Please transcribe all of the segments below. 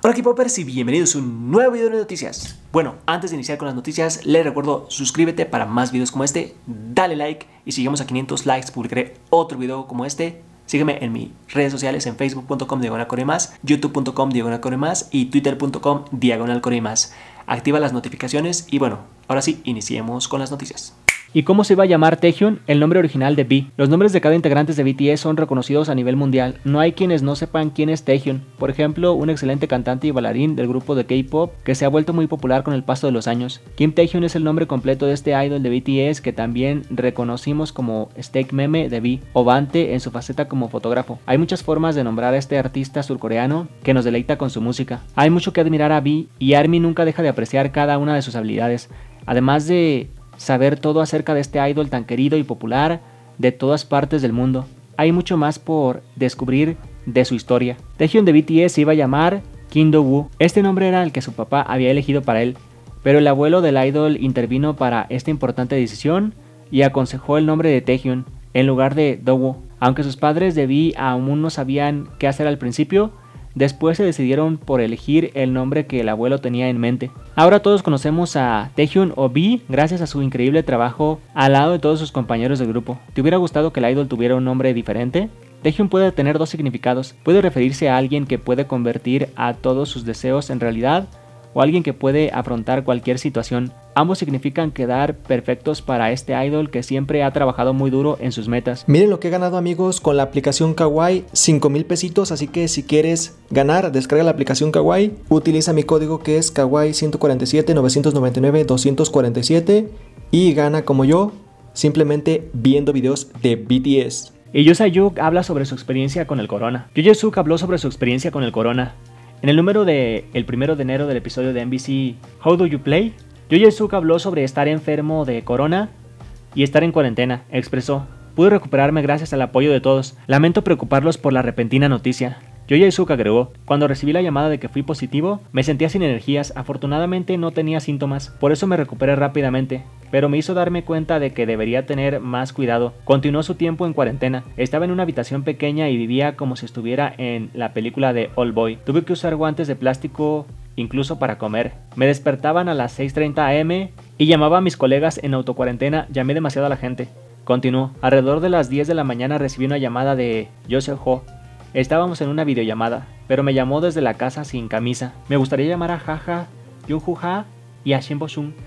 Hola aquí Poppers y bienvenidos a un nuevo video de noticias. Bueno, antes de iniciar con las noticias, les recuerdo suscríbete para más videos como este, dale like y si llegamos a 500 likes publicaré otro video como este. Sígueme en mis redes sociales en facebook.com diagonal youtube.com diagonal y twitter.com diagonal Activa las notificaciones y bueno, ahora sí, iniciemos con las noticias y cómo se iba a llamar Taehyun, el nombre original de B. Los nombres de cada integrante de BTS e son reconocidos a nivel mundial, no hay quienes no sepan quién es Taehyun. Por ejemplo, un excelente cantante y bailarín del grupo de K-pop que se ha vuelto muy popular con el paso de los años. Kim Taehyun es el nombre completo de este idol de BTS e, que también reconocimos como Steak Meme de B o Vante en su faceta como fotógrafo. Hay muchas formas de nombrar a este artista surcoreano que nos deleita con su música. Hay mucho que admirar a B y Army nunca deja de apreciar cada una de sus habilidades. Además de saber todo acerca de este idol tan querido y popular de todas partes del mundo. Hay mucho más por descubrir de su historia. Taehyun de BTS se iba a llamar Kim Woo. Este nombre era el que su papá había elegido para él, pero el abuelo del idol intervino para esta importante decisión y aconsejó el nombre de Taehyun en lugar de Do Aunque sus padres de B aún no sabían qué hacer al principio, Después se decidieron por elegir el nombre que el abuelo tenía en mente. Ahora todos conocemos a Taehyun o B gracias a su increíble trabajo al lado de todos sus compañeros del grupo. ¿Te hubiera gustado que el idol tuviera un nombre diferente? Taehyun puede tener dos significados. Puede referirse a alguien que puede convertir a todos sus deseos en realidad o alguien que puede afrontar cualquier situación. Ambos significan quedar perfectos para este idol que siempre ha trabajado muy duro en sus metas. Miren lo que he ganado amigos con la aplicación Kawaii, 5 mil pesitos, así que si quieres ganar, descarga la aplicación Kawaii, utiliza mi código que es Kawaii 147 999 247 y gana como yo simplemente viendo videos de BTS. Y Yosa Yuk habla sobre su experiencia con el corona. Yook habló sobre su experiencia con el corona. En el número de el primero de enero del episodio de NBC How Do You Play, Yo-Yo Suka habló sobre estar enfermo de corona y estar en cuarentena. Expresó, pude recuperarme gracias al apoyo de todos. Lamento preocuparlos por la repentina noticia. Yo-Yo Izuka agregó, cuando recibí la llamada de que fui positivo, me sentía sin energías, afortunadamente no tenía síntomas, por eso me recuperé rápidamente pero me hizo darme cuenta de que debería tener más cuidado. Continuó su tiempo en cuarentena. Estaba en una habitación pequeña y vivía como si estuviera en la película de All Boy. Tuve que usar guantes de plástico incluso para comer. Me despertaban a las 6.30 am y llamaba a mis colegas en autocuarentena. Llamé demasiado a la gente. Continuó. Alrededor de las 10 de la mañana recibí una llamada de Joseph Ho. Estábamos en una videollamada, pero me llamó desde la casa sin camisa. Me gustaría llamar a Jaja Juja y a Shin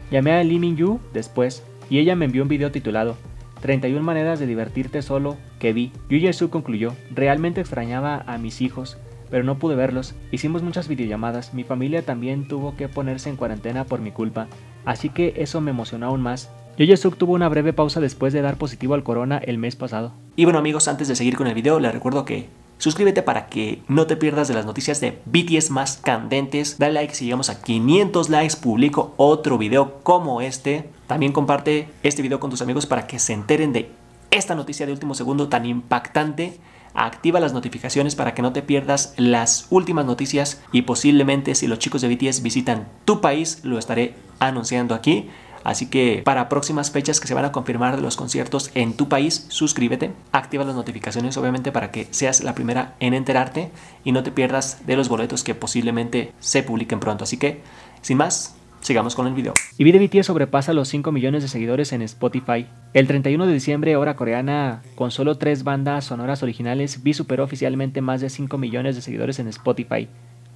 Llamé a Li Min-yu después y ella me envió un video titulado 31 maneras de divertirte solo que vi. Yu su concluyó, realmente extrañaba a mis hijos, pero no pude verlos. Hicimos muchas videollamadas, mi familia también tuvo que ponerse en cuarentena por mi culpa, así que eso me emocionó aún más. Yoyesuk tuvo una breve pausa después de dar positivo al corona el mes pasado. Y bueno amigos, antes de seguir con el video, les recuerdo que Suscríbete para que no te pierdas de las noticias de BTS más candentes. Dale like si llegamos a 500 likes, publico otro video como este. También comparte este video con tus amigos para que se enteren de esta noticia de último segundo tan impactante. Activa las notificaciones para que no te pierdas las últimas noticias y posiblemente si los chicos de BTS visitan tu país lo estaré anunciando aquí. Así que para próximas fechas que se van a confirmar de los conciertos en tu país, suscríbete, activa las notificaciones obviamente para que seas la primera en enterarte y no te pierdas de los boletos que posiblemente se publiquen pronto. Así que, sin más, Sigamos con el video. Y BDBT sobrepasa los 5 millones de seguidores en Spotify. El 31 de diciembre, hora coreana, con solo tres bandas sonoras originales, Vi superó oficialmente más de 5 millones de seguidores en Spotify,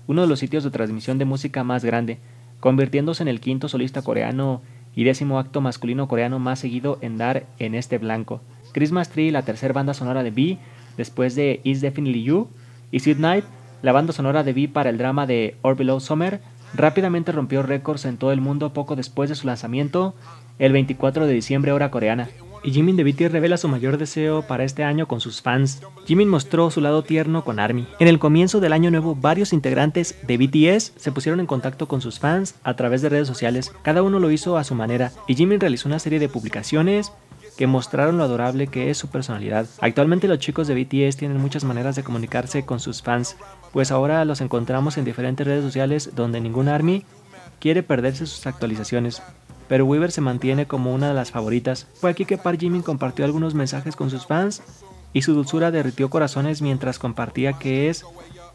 uno de los sitios de transmisión de música más grande, convirtiéndose en el quinto solista coreano y décimo acto masculino coreano más seguido en dar en este blanco. Christmas Tree, la tercera banda sonora de B, después de Is Definitely You, y Sweet Night, la banda sonora de B para el drama de Or Below Summer, rápidamente rompió récords en todo el mundo poco después de su lanzamiento, el 24 de diciembre hora coreana y Jimin de BTS revela su mayor deseo para este año con sus fans. Jimin mostró su lado tierno con ARMY. En el comienzo del año nuevo, varios integrantes de BTS se pusieron en contacto con sus fans a través de redes sociales. Cada uno lo hizo a su manera y Jimin realizó una serie de publicaciones que mostraron lo adorable que es su personalidad. Actualmente los chicos de BTS tienen muchas maneras de comunicarse con sus fans, pues ahora los encontramos en diferentes redes sociales donde ningún ARMY quiere perderse sus actualizaciones pero Weaver se mantiene como una de las favoritas. Fue aquí que Park Jimin compartió algunos mensajes con sus fans y su dulzura derritió corazones mientras compartía que es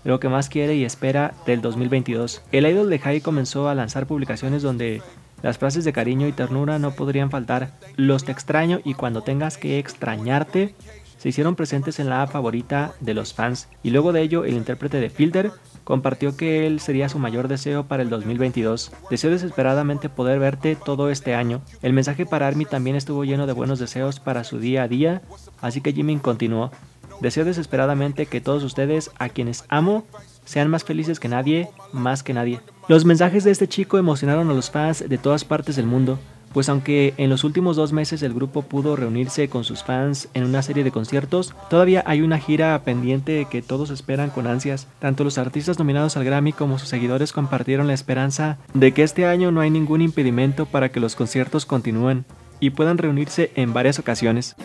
lo que más quiere y espera del 2022. El idol de Hyde comenzó a lanzar publicaciones donde las frases de cariño y ternura no podrían faltar. Los te extraño y cuando tengas que extrañarte, se hicieron presentes en la app favorita de los fans y luego de ello el intérprete de Filter compartió que él sería su mayor deseo para el 2022. Deseo desesperadamente poder verte todo este año. El mensaje para Army también estuvo lleno de buenos deseos para su día a día, así que Jimmy continuó. Deseo desesperadamente que todos ustedes, a quienes amo, sean más felices que nadie, más que nadie. Los mensajes de este chico emocionaron a los fans de todas partes del mundo pues aunque en los últimos dos meses el grupo pudo reunirse con sus fans en una serie de conciertos, todavía hay una gira pendiente que todos esperan con ansias. Tanto los artistas nominados al Grammy como sus seguidores compartieron la esperanza de que este año no hay ningún impedimento para que los conciertos continúen y puedan reunirse en varias ocasiones.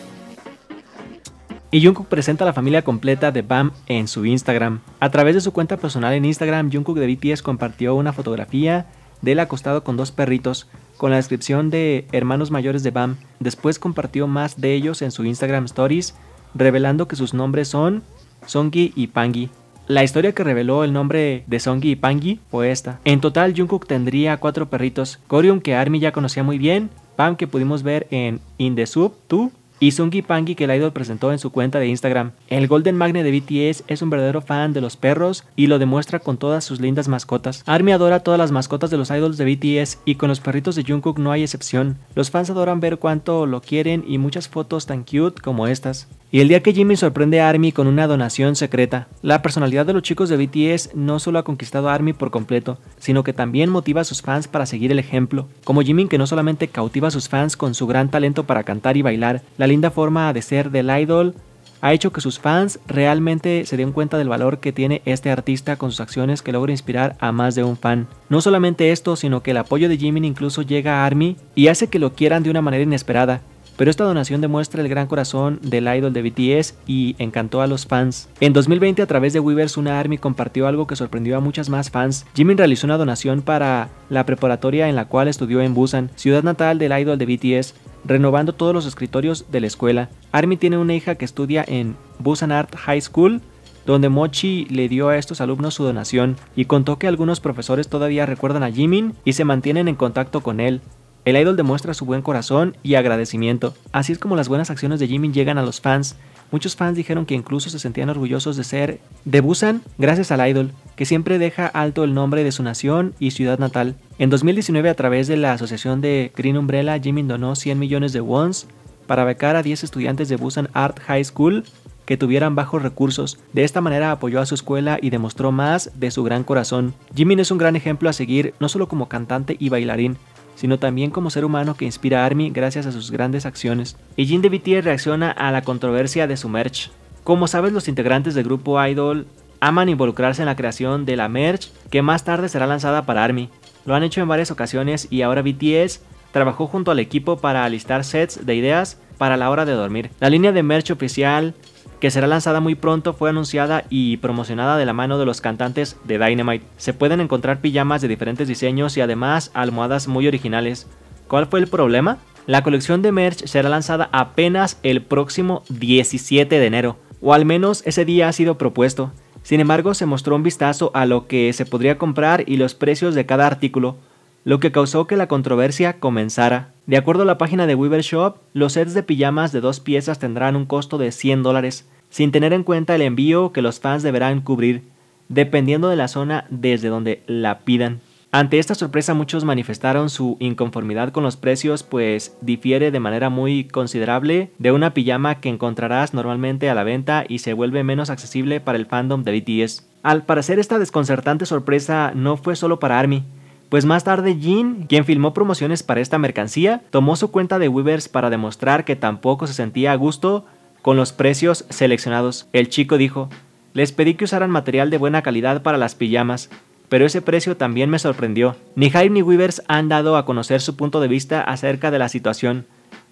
Y Jungkook presenta a la familia completa de BAM en su Instagram. A través de su cuenta personal en Instagram, Jungkook de BTS compartió una fotografía él acostado con dos perritos, con la descripción de hermanos mayores de Bam. Después compartió más de ellos en su Instagram Stories, revelando que sus nombres son Songi y Pangi. La historia que reveló el nombre de Songi y Pangi fue esta. En total, Jungkook tendría cuatro perritos. Koryum que Army ya conocía muy bien. Bam, que pudimos ver en In The Sub 2 y Sungi Pangi, que el idol presentó en su cuenta de Instagram. El Golden Magne de BTS es un verdadero fan de los perros y lo demuestra con todas sus lindas mascotas. Army adora todas las mascotas de los idols de BTS y con los perritos de Jungkook no hay excepción. Los fans adoran ver cuánto lo quieren y muchas fotos tan cute como estas. Y el día que Jimmy sorprende a Army con una donación secreta, la personalidad de los chicos de BTS no solo ha conquistado a Army por completo, sino que también motiva a sus fans para seguir el ejemplo, como Jimin que no solamente cautiva a sus fans con su gran talento para cantar y bailar, la linda forma de ser del idol ha hecho que sus fans realmente se den cuenta del valor que tiene este artista con sus acciones que logra inspirar a más de un fan. No solamente esto, sino que el apoyo de Jimin incluso llega a Army y hace que lo quieran de una manera inesperada, pero esta donación demuestra el gran corazón del idol de BTS y encantó a los fans. En 2020 a través de Weavers una Army compartió algo que sorprendió a muchas más fans. Jimin realizó una donación para la preparatoria en la cual estudió en Busan, ciudad natal del idol de BTS, renovando todos los escritorios de la escuela. Army tiene una hija que estudia en Busan Art High School donde Mochi le dio a estos alumnos su donación y contó que algunos profesores todavía recuerdan a Jimin y se mantienen en contacto con él. El idol demuestra su buen corazón y agradecimiento. Así es como las buenas acciones de Jimin llegan a los fans. Muchos fans dijeron que incluso se sentían orgullosos de ser de Busan gracias al idol, que siempre deja alto el nombre de su nación y ciudad natal. En 2019, a través de la asociación de Green Umbrella, Jimin donó 100 millones de wons para becar a 10 estudiantes de Busan Art High School que tuvieran bajos recursos. De esta manera apoyó a su escuela y demostró más de su gran corazón. Jimin es un gran ejemplo a seguir, no solo como cantante y bailarín, sino también como ser humano que inspira a Army gracias a sus grandes acciones. Y Jin de BTS reacciona a la controversia de su merch. Como sabes, los integrantes del grupo Idol aman involucrarse en la creación de la merch que más tarde será lanzada para Army. Lo han hecho en varias ocasiones y ahora BTS trabajó junto al equipo para alistar sets de ideas para la hora de dormir. La línea de merch oficial que será lanzada muy pronto, fue anunciada y promocionada de la mano de los cantantes de Dynamite. Se pueden encontrar pijamas de diferentes diseños y además almohadas muy originales. ¿Cuál fue el problema? La colección de merch será lanzada apenas el próximo 17 de enero, o al menos ese día ha sido propuesto. Sin embargo, se mostró un vistazo a lo que se podría comprar y los precios de cada artículo, lo que causó que la controversia comenzara. De acuerdo a la página de Weaver Shop, los sets de pijamas de dos piezas tendrán un costo de 100 dólares, sin tener en cuenta el envío que los fans deberán cubrir, dependiendo de la zona desde donde la pidan. Ante esta sorpresa muchos manifestaron su inconformidad con los precios, pues difiere de manera muy considerable de una pijama que encontrarás normalmente a la venta y se vuelve menos accesible para el fandom de BTS. Al parecer esta desconcertante sorpresa no fue solo para ARMY, pues más tarde Jean, quien filmó promociones para esta mercancía, tomó su cuenta de Weavers para demostrar que tampoco se sentía a gusto con los precios seleccionados. El chico dijo, les pedí que usaran material de buena calidad para las pijamas, pero ese precio también me sorprendió. Ni Hype ni Weavers han dado a conocer su punto de vista acerca de la situación,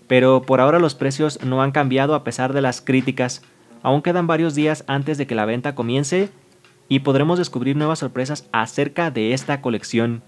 pero por ahora los precios no han cambiado a pesar de las críticas. Aún quedan varios días antes de que la venta comience y podremos descubrir nuevas sorpresas acerca de esta colección.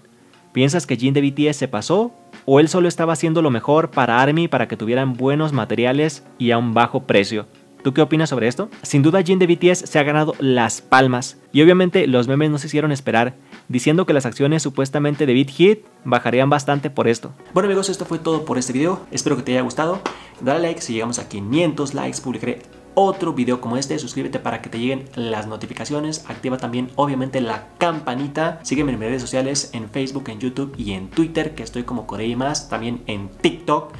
¿Piensas que Jin de BTS se pasó? ¿O él solo estaba haciendo lo mejor para ARMY para que tuvieran buenos materiales y a un bajo precio? ¿Tú qué opinas sobre esto? Sin duda Jin de BTS se ha ganado las palmas y obviamente los memes no se hicieron esperar diciendo que las acciones supuestamente de BitHit bajarían bastante por esto. Bueno amigos, esto fue todo por este video, espero que te haya gustado, dale like si llegamos a 500 likes, publicaré otro video como este. Suscríbete para que te lleguen las notificaciones. Activa también obviamente la campanita. Sígueme en mis redes sociales, en Facebook, en YouTube y en Twitter, que estoy como Corey más. También en TikTok.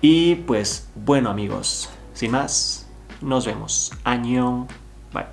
Y pues bueno amigos, sin más, nos vemos. Año.